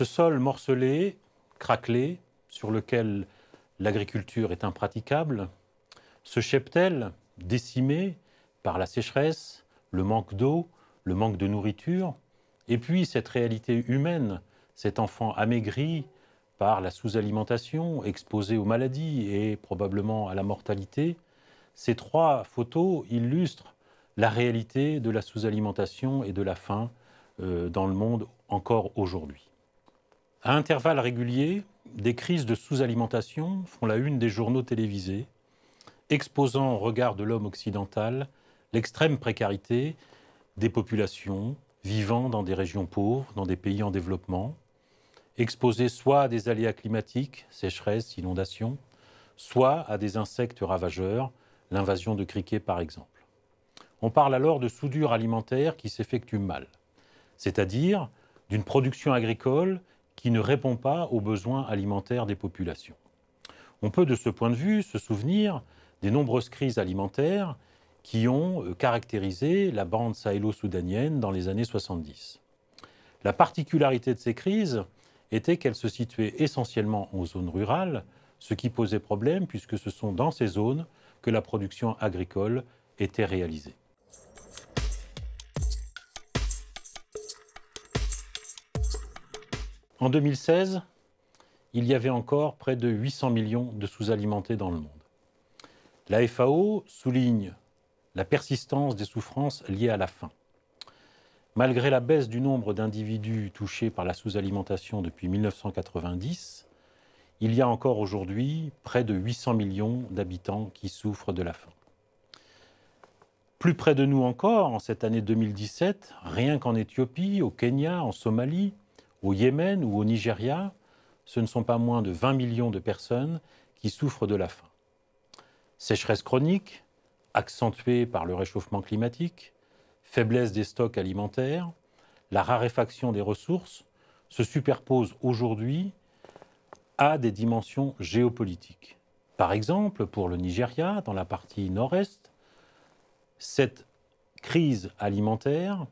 Ce sol morcelé, craquelé, sur lequel l'agriculture est impraticable, ce cheptel décimé par la sécheresse, le manque d'eau, le manque de nourriture, et puis cette réalité humaine, cet enfant amaigri par la sous-alimentation, exposé aux maladies et probablement à la mortalité, ces trois photos illustrent la réalité de la sous-alimentation et de la faim euh, dans le monde encore aujourd'hui. À intervalles réguliers, des crises de sous-alimentation font la une des journaux télévisés, exposant au regard de l'homme occidental l'extrême précarité des populations vivant dans des régions pauvres, dans des pays en développement, exposées soit à des aléas climatiques, sécheresses, inondations, soit à des insectes ravageurs, l'invasion de criquets par exemple. On parle alors de soudure alimentaire qui s'effectue mal, c'est-à-dire d'une production agricole qui ne répond pas aux besoins alimentaires des populations. On peut de ce point de vue se souvenir des nombreuses crises alimentaires qui ont euh, caractérisé la bande sahélo-soudanienne dans les années 70. La particularité de ces crises était qu'elles se situaient essentiellement en zones rurales, ce qui posait problème puisque ce sont dans ces zones que la production agricole était réalisée. En 2016, il y avait encore près de 800 millions de sous-alimentés dans le monde. La FAO souligne la persistance des souffrances liées à la faim. Malgré la baisse du nombre d'individus touchés par la sous-alimentation depuis 1990, il y a encore aujourd'hui près de 800 millions d'habitants qui souffrent de la faim. Plus près de nous encore, en cette année 2017, rien qu'en Éthiopie, au Kenya, en Somalie, au Yémen ou au Nigeria, ce ne sont pas moins de 20 millions de personnes qui souffrent de la faim. Sécheresse chronique, accentuée par le réchauffement climatique, faiblesse des stocks alimentaires, la raréfaction des ressources se superposent aujourd'hui à des dimensions géopolitiques. Par exemple, pour le Nigeria, dans la partie nord-est, cette crise alimentaire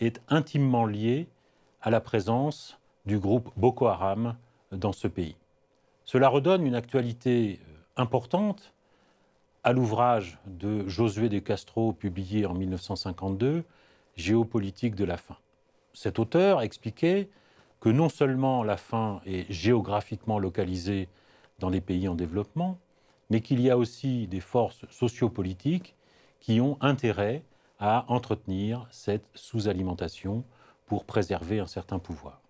est intimement liée à la présence du groupe Boko Haram dans ce pays. Cela redonne une actualité euh, importante à l'ouvrage de Josué de Castro publié en 1952, Géopolitique de la faim. Cet auteur expliquait que non seulement la faim est géographiquement localisée dans les pays en développement, mais qu'il y a aussi des forces sociopolitiques qui ont intérêt à entretenir cette sous-alimentation pour préserver un certain pouvoir.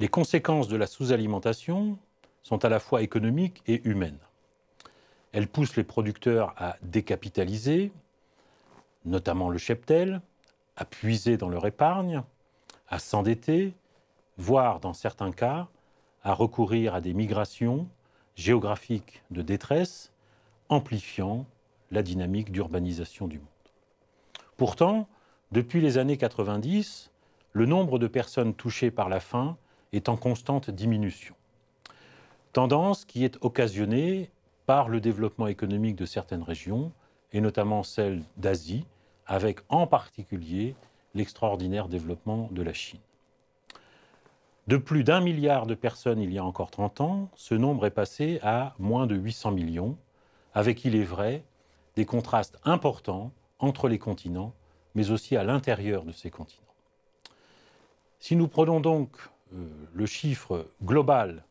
Les conséquences de la sous-alimentation sont à la fois économiques et humaines. Elles poussent les producteurs à décapitaliser, notamment le cheptel, à puiser dans leur épargne, à s'endetter, voire dans certains cas à recourir à des migrations géographiques de détresse, amplifiant la dynamique d'urbanisation du monde. Pourtant, depuis les années 90, le nombre de personnes touchées par la faim est en constante diminution. Tendance qui est occasionnée par le développement économique de certaines régions, et notamment celle d'Asie, avec en particulier l'extraordinaire développement de la Chine. De plus d'un milliard de personnes il y a encore 30 ans, ce nombre est passé à moins de 800 millions, avec, il est vrai, des contrastes importants entre les continents mais aussi à l'intérieur de ces continents. Si nous prenons donc euh, le chiffre global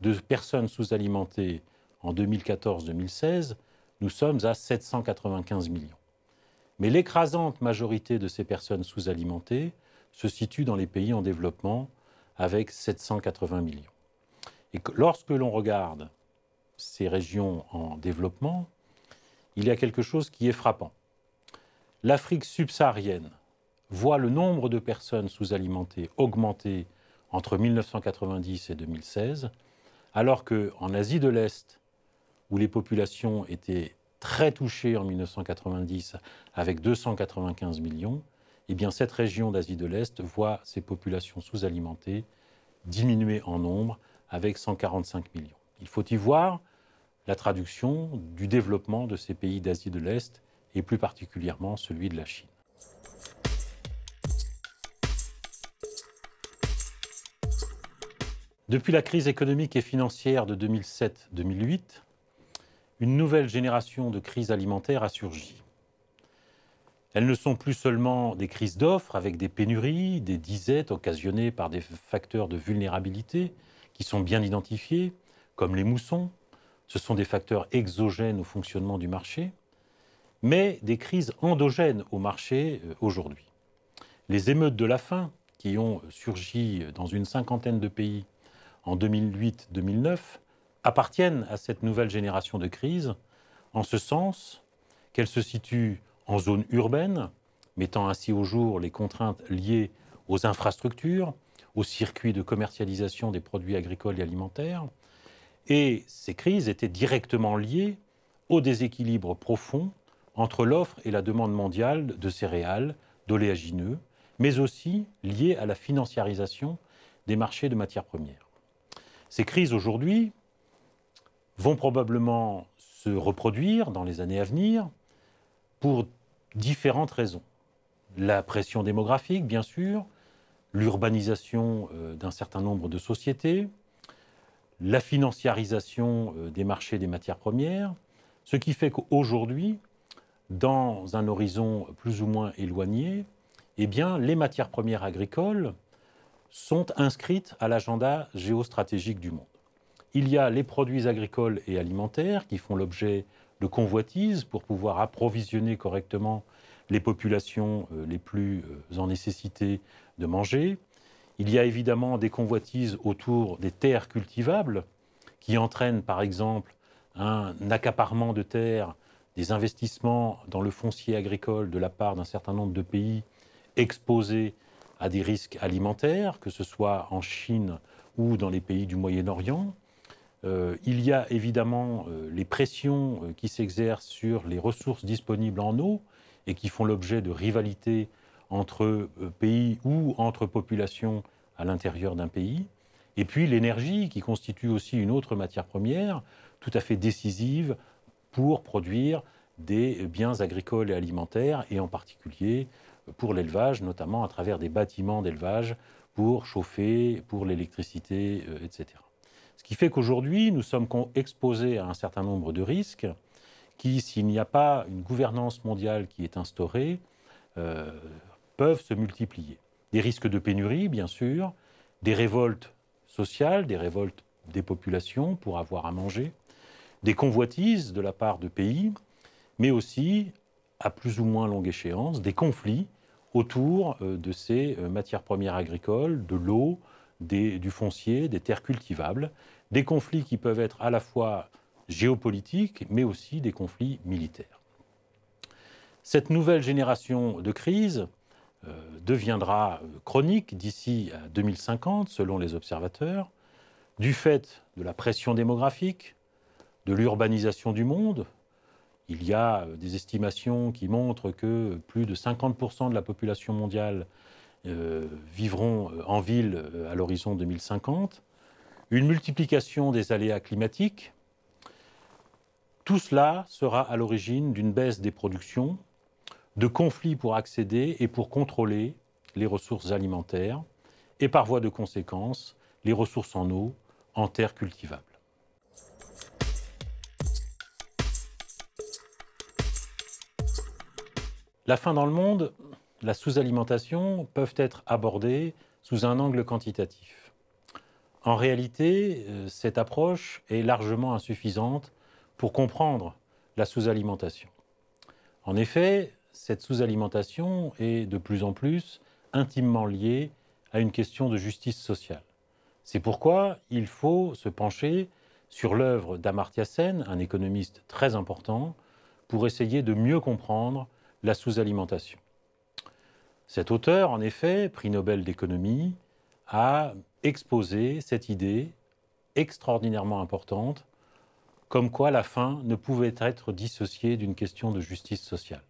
de personnes sous-alimentées en 2014-2016, nous sommes à 795 millions. Mais l'écrasante majorité de ces personnes sous-alimentées se situe dans les pays en développement avec 780 millions. Et lorsque l'on regarde ces régions en développement, il y a quelque chose qui est frappant l'Afrique subsaharienne voit le nombre de personnes sous-alimentées augmenter entre 1990 et 2016, alors qu'en Asie de l'Est, où les populations étaient très touchées en 1990 avec 295 millions, eh bien cette région d'Asie de l'Est voit ses populations sous-alimentées diminuer en nombre avec 145 millions. Il faut y voir la traduction du développement de ces pays d'Asie de l'Est et plus particulièrement celui de la Chine. Depuis la crise économique et financière de 2007-2008, une nouvelle génération de crises alimentaires a surgi. Elles ne sont plus seulement des crises d'offres avec des pénuries, des disettes occasionnées par des facteurs de vulnérabilité qui sont bien identifiés, comme les moussons. Ce sont des facteurs exogènes au fonctionnement du marché mais des crises endogènes au marché euh, aujourd'hui. Les émeutes de la faim, qui ont surgi dans une cinquantaine de pays en 2008-2009, appartiennent à cette nouvelle génération de crises, en ce sens qu'elles se situent en zone urbaine, mettant ainsi au jour les contraintes liées aux infrastructures, aux circuits de commercialisation des produits agricoles et alimentaires, et ces crises étaient directement liées au déséquilibre profond entre l'offre et la demande mondiale de céréales, d'oléagineux, mais aussi liées à la financiarisation des marchés de matières premières. Ces crises aujourd'hui vont probablement se reproduire dans les années à venir pour différentes raisons. La pression démographique, bien sûr, l'urbanisation euh, d'un certain nombre de sociétés, la financiarisation euh, des marchés des matières premières, ce qui fait qu'aujourd'hui, dans un horizon plus ou moins éloigné, eh bien, les matières premières agricoles sont inscrites à l'agenda géostratégique du monde. Il y a les produits agricoles et alimentaires qui font l'objet de convoitises pour pouvoir approvisionner correctement les populations euh, les plus euh, en nécessité de manger. Il y a évidemment des convoitises autour des terres cultivables qui entraînent par exemple un accaparement de terres des investissements dans le foncier agricole de la part d'un certain nombre de pays exposés à des risques alimentaires, que ce soit en Chine ou dans les pays du Moyen-Orient. Euh, il y a évidemment euh, les pressions euh, qui s'exercent sur les ressources disponibles en eau et qui font l'objet de rivalités entre pays ou entre populations à l'intérieur d'un pays. Et puis l'énergie qui constitue aussi une autre matière première tout à fait décisive pour produire des biens agricoles et alimentaires, et en particulier pour l'élevage, notamment à travers des bâtiments d'élevage pour chauffer, pour l'électricité, euh, etc. Ce qui fait qu'aujourd'hui, nous sommes exposés à un certain nombre de risques qui, s'il n'y a pas une gouvernance mondiale qui est instaurée, euh, peuvent se multiplier. Des risques de pénurie, bien sûr, des révoltes sociales, des révoltes des populations pour avoir à manger, des convoitises de la part de pays, mais aussi, à plus ou moins longue échéance, des conflits autour euh, de ces euh, matières premières agricoles, de l'eau, du foncier, des terres cultivables, des conflits qui peuvent être à la fois géopolitiques, mais aussi des conflits militaires. Cette nouvelle génération de crise euh, deviendra chronique d'ici à 2050, selon les observateurs, du fait de la pression démographique, de l'urbanisation du monde. Il y a euh, des estimations qui montrent que plus de 50% de la population mondiale euh, vivront euh, en ville à l'horizon 2050. Une multiplication des aléas climatiques. Tout cela sera à l'origine d'une baisse des productions, de conflits pour accéder et pour contrôler les ressources alimentaires et par voie de conséquence les ressources en eau, en terres cultivables. La faim dans le monde, la sous-alimentation peuvent être abordées sous un angle quantitatif. En réalité, euh, cette approche est largement insuffisante pour comprendre la sous-alimentation. En effet, cette sous-alimentation est de plus en plus intimement liée à une question de justice sociale. C'est pourquoi il faut se pencher sur l'œuvre d'Amartya Sen, un économiste très important, pour essayer de mieux comprendre la sous-alimentation. Cet auteur, en effet, prix Nobel d'économie, a exposé cette idée extraordinairement importante, comme quoi la faim ne pouvait être dissociée d'une question de justice sociale.